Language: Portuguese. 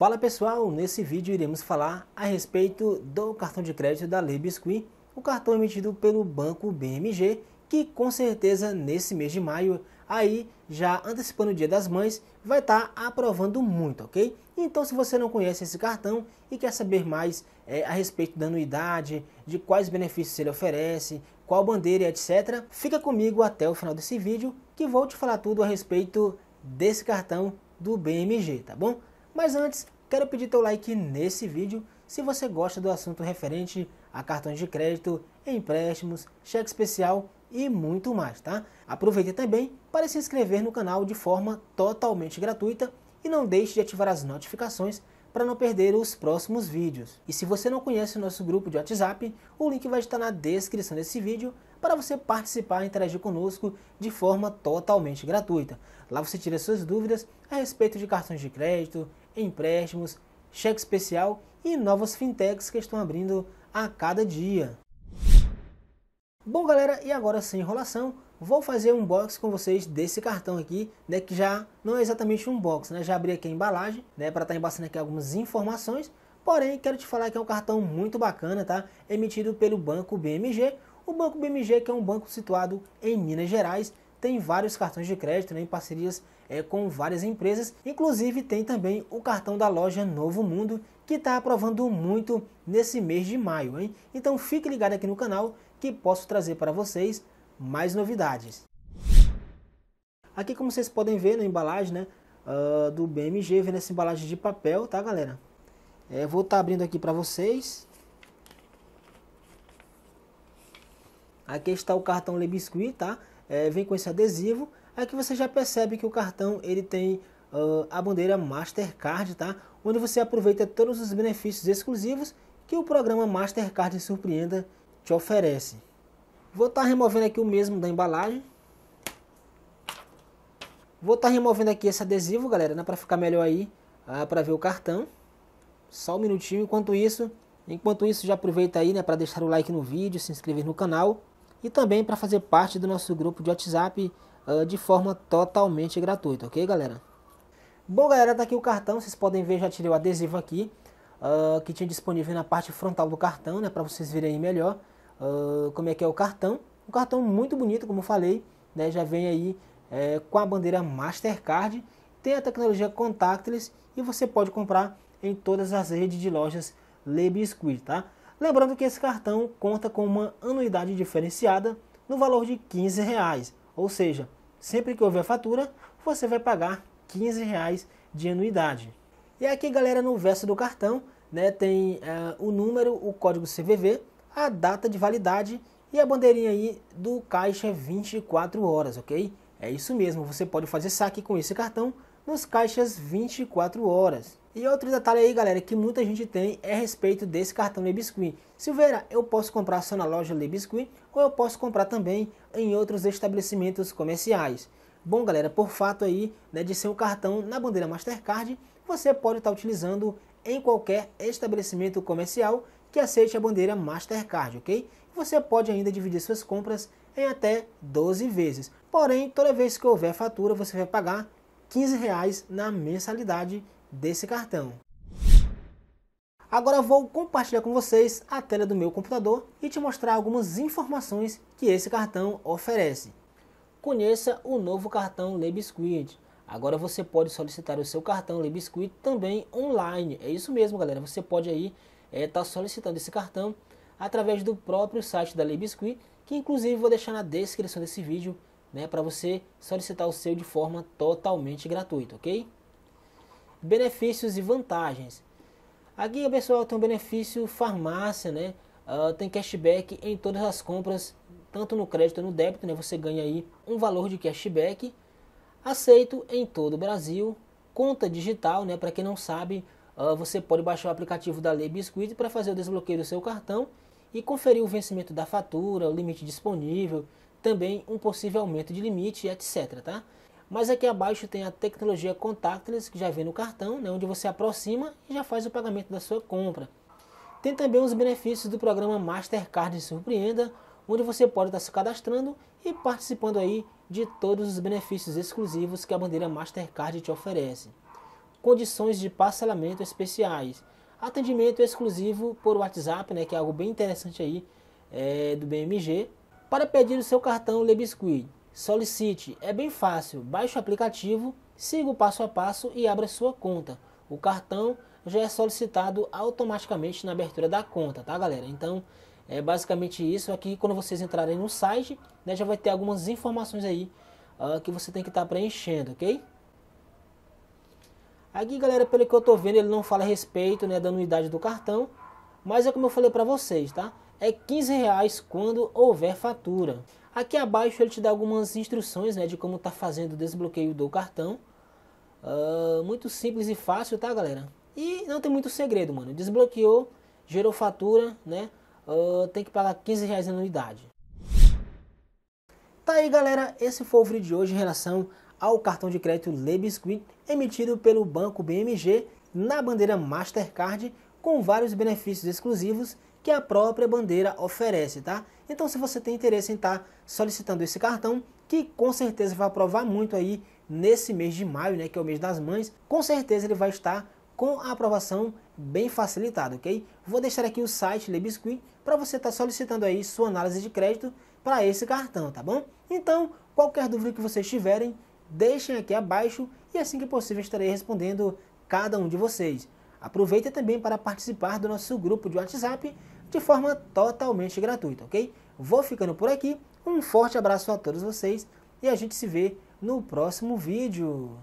Fala pessoal, nesse vídeo iremos falar a respeito do cartão de crédito da Lebesqui, o cartão emitido pelo banco BMG, que com certeza nesse mês de maio, aí já antecipando o Dia das Mães, vai estar tá aprovando muito, ok? Então se você não conhece esse cartão e quer saber mais é, a respeito da anuidade, de quais benefícios ele oferece, qual bandeira, etc., fica comigo até o final desse vídeo que vou te falar tudo a respeito desse cartão do BMG, tá bom? Mas antes, quero pedir teu like nesse vídeo se você gosta do assunto referente a cartões de crédito, empréstimos, cheque especial e muito mais, tá? Aproveite também para se inscrever no canal de forma totalmente gratuita e não deixe de ativar as notificações para não perder os próximos vídeos. E se você não conhece o nosso grupo de WhatsApp, o link vai estar na descrição desse vídeo para você participar e interagir conosco de forma totalmente gratuita. Lá você tira suas dúvidas a respeito de cartões de crédito, empréstimos, cheque especial e novas fintechs que estão abrindo a cada dia. Bom, galera, e agora sem enrolação, vou fazer um box com vocês desse cartão aqui, né, que já não é exatamente um box, né? Já abri aqui a embalagem, né, para estar tá embaçando aqui algumas informações, porém quero te falar que é um cartão muito bacana, tá? Emitido pelo Banco BMG, o Banco BMG que é um banco situado em Minas Gerais tem vários cartões de crédito né, em parcerias é, com várias empresas. Inclusive tem também o cartão da loja Novo Mundo, que está aprovando muito nesse mês de maio. Hein? Então fique ligado aqui no canal que posso trazer para vocês mais novidades. Aqui como vocês podem ver na embalagem né, uh, do BMG, vem essa embalagem de papel, tá galera? É, vou estar tá abrindo aqui para vocês. Aqui está o cartão Le Biscuit, tá? é, vem com esse adesivo. Aqui você já percebe que o cartão ele tem uh, a bandeira Mastercard, tá? Onde você aproveita todos os benefícios exclusivos que o programa Mastercard Surpreenda te oferece. Vou estar tá removendo aqui o mesmo da embalagem. Vou estar tá removendo aqui esse adesivo, galera, né, para ficar melhor aí, uh, ah, para ver o cartão. Só um minutinho. Enquanto isso, enquanto isso já aproveita aí, né, para deixar o like no vídeo, se inscrever no canal e também para fazer parte do nosso grupo de WhatsApp uh, de forma totalmente gratuita, ok, galera? Bom, galera, tá aqui o cartão, vocês podem ver, já tirei o adesivo aqui, uh, que tinha disponível na parte frontal do cartão, né, para vocês verem melhor uh, como é que é o cartão. Um cartão muito bonito, como falei, né, já vem aí é, com a bandeira Mastercard, tem a tecnologia contactless e você pode comprar em todas as redes de lojas Le Biscuit, tá? Lembrando que esse cartão conta com uma anuidade diferenciada no valor de R$ 15, reais, ou seja, sempre que houver fatura, você vai pagar R$ 15 reais de anuidade. E aqui, galera, no verso do cartão, né, tem eh, o número, o código CVV, a data de validade e a bandeirinha aí do caixa 24 horas, ok? É isso mesmo, você pode fazer saque com esse cartão nos caixas 24 horas. E outro detalhe aí, galera, que muita gente tem é a respeito desse cartão Lebesqueen. Silveira, eu posso comprar só na loja Lebesqueen ou eu posso comprar também em outros estabelecimentos comerciais. Bom, galera, por fato aí né, de ser um cartão na bandeira Mastercard, você pode estar tá utilizando em qualquer estabelecimento comercial que aceite a bandeira Mastercard, ok? Você pode ainda dividir suas compras em até 12 vezes. Porém, toda vez que houver fatura, você vai pagar R$ 15 na mensalidade desse cartão. Agora vou compartilhar com vocês a tela do meu computador e te mostrar algumas informações que esse cartão oferece. Conheça o novo cartão LabSquid. Agora você pode solicitar o seu cartão LabSquid também online. É isso mesmo, galera. Você pode aí estar eh, é, tá solicitando esse cartão através do próprio site da LabSquid, que inclusive vou deixar na descrição desse vídeo, né, para você solicitar o seu de forma totalmente gratuita, ok? benefícios e vantagens. Aqui o pessoal tem um benefício farmácia, né? Uh, tem cashback em todas as compras, tanto no crédito no débito, né? Você ganha aí um valor de cashback. Aceito em todo o Brasil. Conta digital, né? Para quem não sabe, uh, você pode baixar o aplicativo da Lei Biscuit para fazer o desbloqueio do seu cartão e conferir o vencimento da fatura, o limite disponível, também um possível aumento de limite, etc. Tá? Mas aqui abaixo tem a tecnologia contactless, que já vem no cartão, né, onde você aproxima e já faz o pagamento da sua compra. Tem também os benefícios do programa Mastercard Surpreenda, onde você pode estar se cadastrando e participando aí de todos os benefícios exclusivos que a bandeira Mastercard te oferece. Condições de parcelamento especiais, atendimento exclusivo por WhatsApp, né, que é algo bem interessante aí é, do BMG, para pedir o seu cartão Le Solicite, é bem fácil, baixe o aplicativo, siga o passo a passo e abra sua conta. O cartão já é solicitado automaticamente na abertura da conta, tá galera? Então é basicamente isso. Aqui quando vocês entrarem no site, né, já vai ter algumas informações aí uh, que você tem que estar tá preenchendo, ok? Aqui galera, pelo que eu tô vendo, ele não fala a respeito né, da anuidade do cartão, mas é como eu falei para vocês, tá? É 15 reais quando houver fatura. Aqui abaixo ele te dá algumas instruções né, de como tá fazendo o desbloqueio do cartão. Uh, muito simples e fácil, tá galera? E não tem muito segredo, mano. Desbloqueou, gerou fatura, né? Uh, tem que pagar 15 reais de anuidade. Tá aí galera, esse foi o vídeo de hoje em relação ao cartão de crédito Le emitido pelo Banco BMG na bandeira Mastercard com vários benefícios exclusivos que a própria bandeira oferece, tá? Então, se você tem interesse em estar tá solicitando esse cartão, que com certeza vai aprovar muito aí nesse mês de maio, né, que é o mês das mães, com certeza ele vai estar com a aprovação bem facilitada, ok? Vou deixar aqui o site Lebiscuit para você estar tá solicitando aí sua análise de crédito para esse cartão, tá bom? Então, qualquer dúvida que vocês tiverem, deixem aqui abaixo e assim que possível estarei respondendo cada um de vocês. Aproveita também para participar do nosso grupo de WhatsApp de forma totalmente gratuita, ok? Vou ficando por aqui. Um forte abraço a todos vocês e a gente se vê no próximo vídeo.